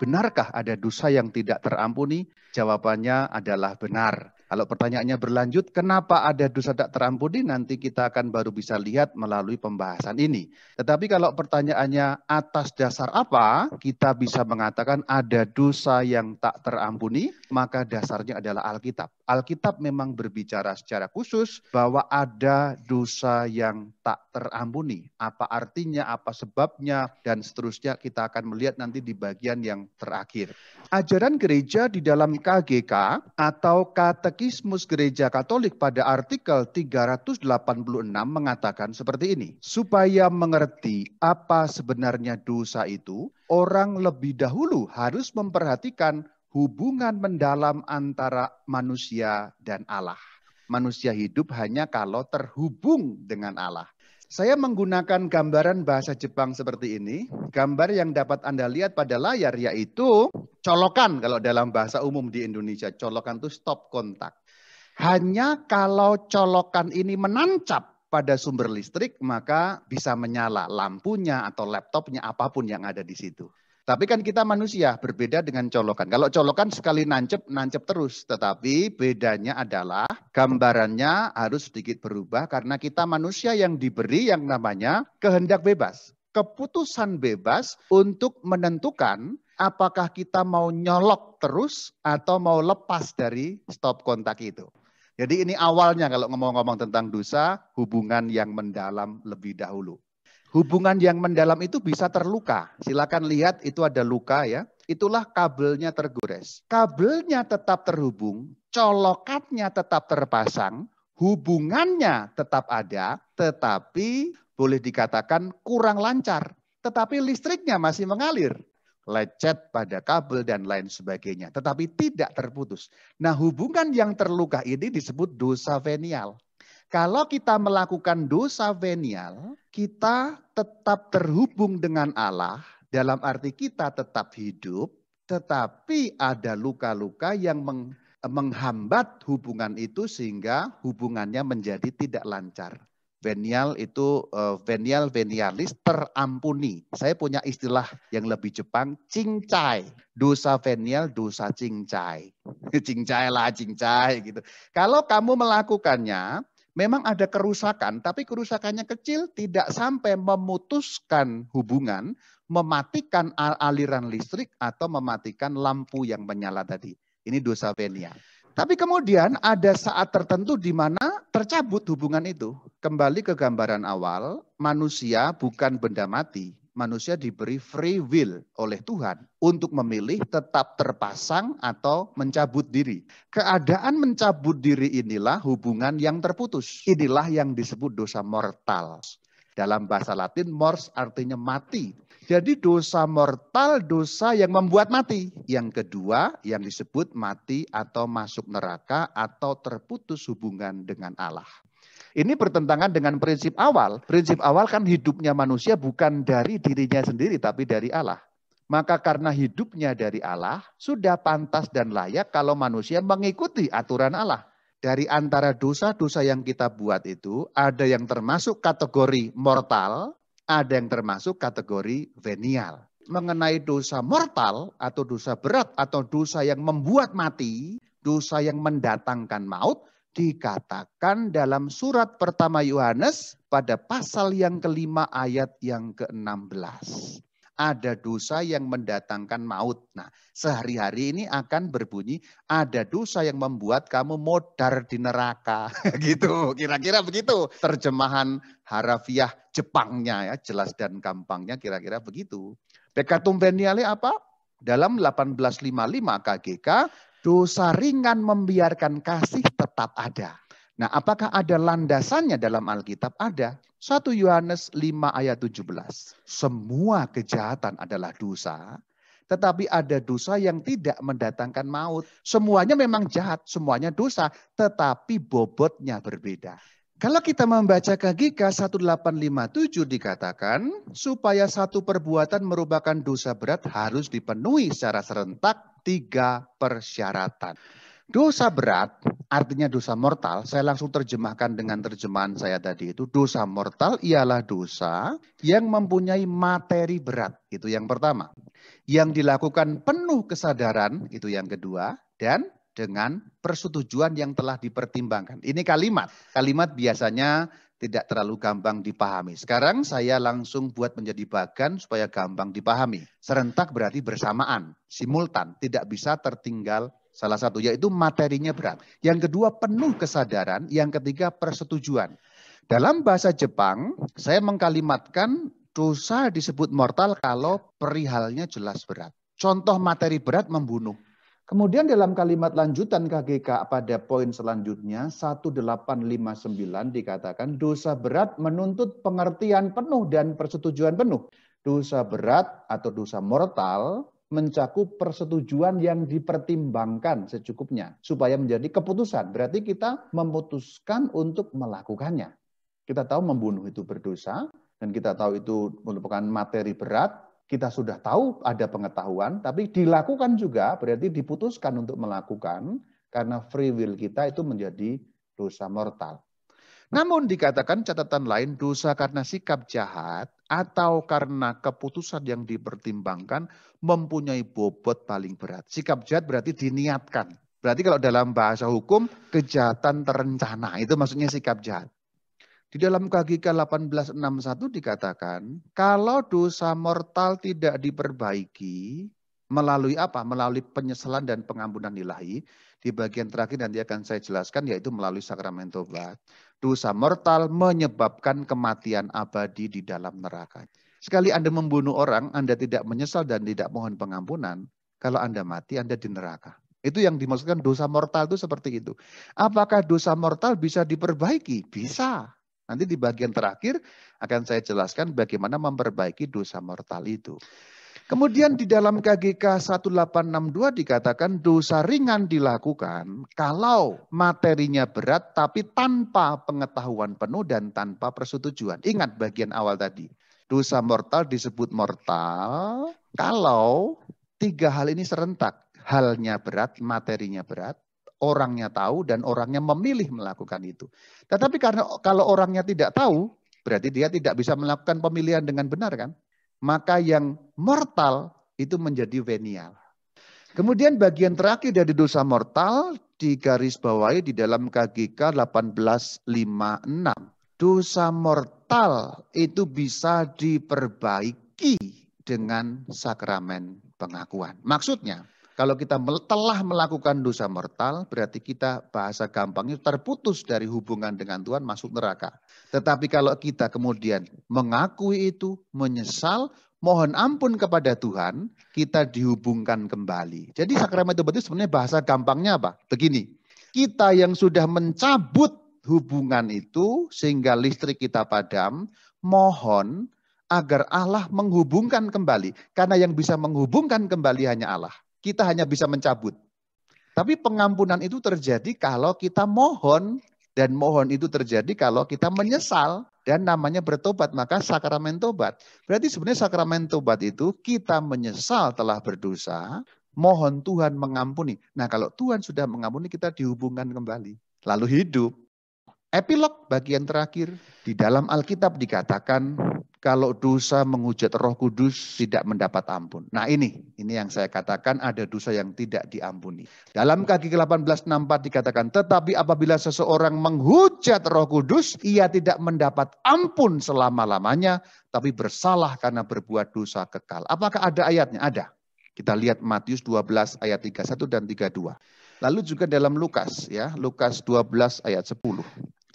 benarkah ada dosa yang tidak terampuni? Jawabannya adalah benar. Kalau pertanyaannya berlanjut, kenapa ada dosa tak terampuni? Nanti kita akan baru bisa lihat melalui pembahasan ini. Tetapi kalau pertanyaannya atas dasar apa, kita bisa mengatakan ada dosa yang tak terampuni, maka dasarnya adalah Alkitab. Alkitab memang berbicara secara khusus bahwa ada dosa yang tak terampuni. Apa artinya, apa sebabnya, dan seterusnya kita akan melihat nanti di bagian yang terakhir. Ajaran gereja di dalam KGK atau kata Katekismus Gereja Katolik pada artikel 386 mengatakan seperti ini. Supaya mengerti apa sebenarnya dosa itu, orang lebih dahulu harus memperhatikan hubungan mendalam antara manusia dan Allah. Manusia hidup hanya kalau terhubung dengan Allah. Saya menggunakan gambaran bahasa Jepang seperti ini. Gambar yang dapat Anda lihat pada layar yaitu colokan kalau dalam bahasa umum di Indonesia. Colokan itu stop kontak. Hanya kalau colokan ini menancap pada sumber listrik, maka bisa menyala lampunya atau laptopnya apapun yang ada di situ. Tapi kan kita manusia berbeda dengan colokan. Kalau colokan sekali nancep, nancep terus. Tetapi bedanya adalah gambarannya harus sedikit berubah karena kita manusia yang diberi yang namanya kehendak bebas. Keputusan bebas untuk menentukan apakah kita mau nyolok terus atau mau lepas dari stop kontak itu. Jadi ini awalnya kalau ngomong-ngomong tentang dosa, hubungan yang mendalam lebih dahulu. Hubungan yang mendalam itu bisa terluka. Silakan lihat itu ada luka ya. Itulah kabelnya tergores. Kabelnya tetap terhubung, colokannya tetap terpasang, hubungannya tetap ada, tetapi boleh dikatakan kurang lancar. Tetapi listriknya masih mengalir lecet pada kabel dan lain sebagainya. Tetapi tidak terputus. Nah hubungan yang terluka ini disebut dosa venial. Kalau kita melakukan dosa venial, kita tetap terhubung dengan Allah, dalam arti kita tetap hidup, tetapi ada luka-luka yang meng, menghambat hubungan itu sehingga hubungannya menjadi tidak lancar. Venial itu uh, venial venialis terampuni. Saya punya istilah yang lebih Jepang, cincai. Dosa venial, dosa cincai. cincai lah, cincai gitu. Kalau kamu melakukannya, memang ada kerusakan, tapi kerusakannya kecil tidak sampai memutuskan hubungan, mematikan aliran listrik atau mematikan lampu yang menyala tadi. Ini dosa venia. Tapi kemudian ada saat tertentu di mana tercabut hubungan itu. Kembali ke gambaran awal, manusia bukan benda mati manusia diberi free will oleh Tuhan untuk memilih tetap terpasang atau mencabut diri. Keadaan mencabut diri inilah hubungan yang terputus. Inilah yang disebut dosa mortal. Dalam bahasa Latin mors artinya mati. Jadi dosa mortal dosa yang membuat mati. Yang kedua yang disebut mati atau masuk neraka atau terputus hubungan dengan Allah. Ini bertentangan dengan prinsip awal. Prinsip awal kan hidupnya manusia bukan dari dirinya sendiri, tapi dari Allah. Maka karena hidupnya dari Allah, sudah pantas dan layak kalau manusia mengikuti aturan Allah. Dari antara dosa-dosa yang kita buat itu, ada yang termasuk kategori mortal, ada yang termasuk kategori venial. Mengenai dosa mortal atau dosa berat atau dosa yang membuat mati, dosa yang mendatangkan maut, dikatakan dalam surat pertama Yohanes pada pasal yang kelima ayat yang ke-16. Ada dosa yang mendatangkan maut. Nah, sehari-hari ini akan berbunyi ada dosa yang membuat kamu modar di neraka. Gitu, kira-kira begitu. Terjemahan harafiah Jepangnya ya, jelas dan gampangnya kira-kira begitu. Bekatum Beniale apa? Dalam 1855 KGK, Dosa ringan membiarkan kasih tetap ada. Nah, apakah ada landasannya dalam Alkitab? Ada. 1 Yohanes 5 ayat 17. Semua kejahatan adalah dosa, tetapi ada dosa yang tidak mendatangkan maut. Semuanya memang jahat, semuanya dosa, tetapi bobotnya berbeda. Kalau kita membaca Kagika 1857 dikatakan, supaya satu perbuatan merupakan dosa berat harus dipenuhi secara serentak tiga persyaratan. Dosa berat artinya dosa mortal. Saya langsung terjemahkan dengan terjemahan saya tadi itu dosa mortal ialah dosa yang mempunyai materi berat. Itu yang pertama. Yang dilakukan penuh kesadaran itu yang kedua dan dengan persetujuan yang telah dipertimbangkan. Ini kalimat. Kalimat biasanya tidak terlalu gampang dipahami. Sekarang saya langsung buat menjadi bagan supaya gampang dipahami. Serentak berarti bersamaan, simultan, tidak bisa tertinggal Salah satu yaitu materinya berat. Yang kedua penuh kesadaran, yang ketiga persetujuan. Dalam bahasa Jepang, saya mengkalimatkan dosa disebut mortal kalau perihalnya jelas berat. Contoh materi berat membunuh. Kemudian dalam kalimat lanjutan KGK pada poin selanjutnya 1859 dikatakan dosa berat menuntut pengertian penuh dan persetujuan penuh. Dosa berat atau dosa mortal mencakup persetujuan yang dipertimbangkan secukupnya supaya menjadi keputusan. Berarti kita memutuskan untuk melakukannya. Kita tahu membunuh itu berdosa dan kita tahu itu merupakan materi berat. Kita sudah tahu ada pengetahuan, tapi dilakukan juga berarti diputuskan untuk melakukan karena free will kita itu menjadi dosa mortal. Namun dikatakan catatan lain dosa karena sikap jahat atau karena keputusan yang dipertimbangkan mempunyai bobot paling berat. Sikap jahat berarti diniatkan. Berarti kalau dalam bahasa hukum kejahatan terencana itu maksudnya sikap jahat. Di dalam KGK 1861 dikatakan kalau dosa mortal tidak diperbaiki melalui apa? Melalui penyesalan dan pengampunan ilahi. Di bagian terakhir nanti akan saya jelaskan yaitu melalui sakramen tobat dosa mortal menyebabkan kematian abadi di dalam neraka. Sekali Anda membunuh orang, Anda tidak menyesal dan tidak mohon pengampunan, kalau Anda mati, Anda di neraka. Itu yang dimaksudkan dosa mortal itu seperti itu. Apakah dosa mortal bisa diperbaiki? Bisa. Nanti di bagian terakhir akan saya jelaskan bagaimana memperbaiki dosa mortal itu. Kemudian di dalam KGK 1862 dikatakan dosa ringan dilakukan kalau materinya berat tapi tanpa pengetahuan penuh dan tanpa persetujuan. Ingat bagian awal tadi. Dosa mortal disebut mortal kalau tiga hal ini serentak. Halnya berat, materinya berat, orangnya tahu dan orangnya memilih melakukan itu. Tetapi karena kalau orangnya tidak tahu, berarti dia tidak bisa melakukan pemilihan dengan benar kan? maka yang mortal itu menjadi venial. Kemudian bagian terakhir dari dosa mortal di garis bawahi di dalam KGK 1856. Dosa mortal itu bisa diperbaiki dengan sakramen pengakuan. Maksudnya, kalau kita telah melakukan dosa mortal, berarti kita bahasa gampangnya terputus dari hubungan dengan Tuhan masuk neraka. Tetapi kalau kita kemudian mengakui itu, menyesal, mohon ampun kepada Tuhan, kita dihubungkan kembali. Jadi sakramen itu berarti sebenarnya bahasa gampangnya apa? Begini, kita yang sudah mencabut hubungan itu sehingga listrik kita padam, mohon agar Allah menghubungkan kembali. Karena yang bisa menghubungkan kembali hanya Allah kita hanya bisa mencabut. Tapi pengampunan itu terjadi kalau kita mohon dan mohon itu terjadi kalau kita menyesal dan namanya bertobat maka sakramen tobat. Berarti sebenarnya sakramen tobat itu kita menyesal telah berdosa, mohon Tuhan mengampuni. Nah, kalau Tuhan sudah mengampuni kita dihubungkan kembali, lalu hidup. Epilog bagian terakhir di dalam Alkitab dikatakan kalau dosa menghujat Roh Kudus tidak mendapat ampun. Nah ini, ini yang saya katakan ada dosa yang tidak diampuni. Dalam kaki ke-1864 dikatakan, tetapi apabila seseorang menghujat Roh Kudus, ia tidak mendapat ampun selama-lamanya, tapi bersalah karena berbuat dosa kekal. Apakah ada ayatnya? Ada. Kita lihat Matius 12 ayat 31 dan 32. Lalu juga dalam Lukas ya, Lukas 12 ayat 10.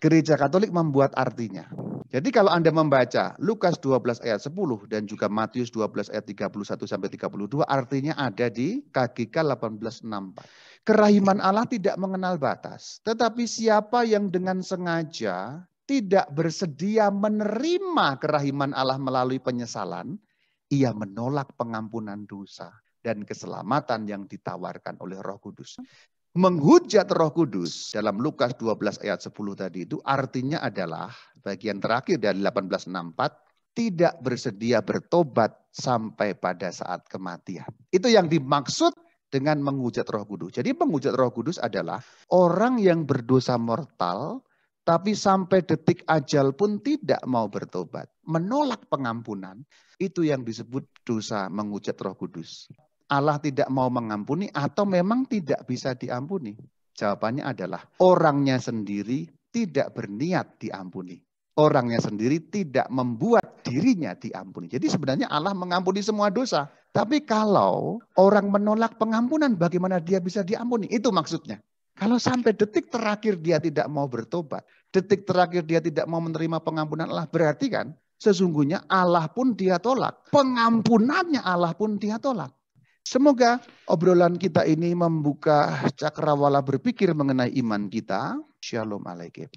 Gereja Katolik membuat artinya jadi kalau Anda membaca Lukas 12 ayat 10 dan juga Matius 12 ayat 31 sampai 32 artinya ada di KGK 1864. Kerahiman Allah tidak mengenal batas, tetapi siapa yang dengan sengaja tidak bersedia menerima kerahiman Allah melalui penyesalan, ia menolak pengampunan dosa dan keselamatan yang ditawarkan oleh Roh Kudus menghujat Roh Kudus dalam Lukas 12 ayat 10 tadi itu artinya adalah bagian terakhir dari 1864 tidak bersedia bertobat sampai pada saat kematian. Itu yang dimaksud dengan menghujat Roh Kudus. Jadi menghujat Roh Kudus adalah orang yang berdosa mortal tapi sampai detik ajal pun tidak mau bertobat, menolak pengampunan, itu yang disebut dosa menghujat Roh Kudus. Allah tidak mau mengampuni atau memang tidak bisa diampuni? Jawabannya adalah orangnya sendiri tidak berniat diampuni. Orangnya sendiri tidak membuat dirinya diampuni. Jadi sebenarnya Allah mengampuni semua dosa. Tapi kalau orang menolak pengampunan bagaimana dia bisa diampuni? Itu maksudnya. Kalau sampai detik terakhir dia tidak mau bertobat, detik terakhir dia tidak mau menerima pengampunan Allah, berarti kan sesungguhnya Allah pun dia tolak. Pengampunannya Allah pun dia tolak. Semoga obrolan kita ini membuka cakrawala berpikir mengenai iman kita. Shalom alaikum.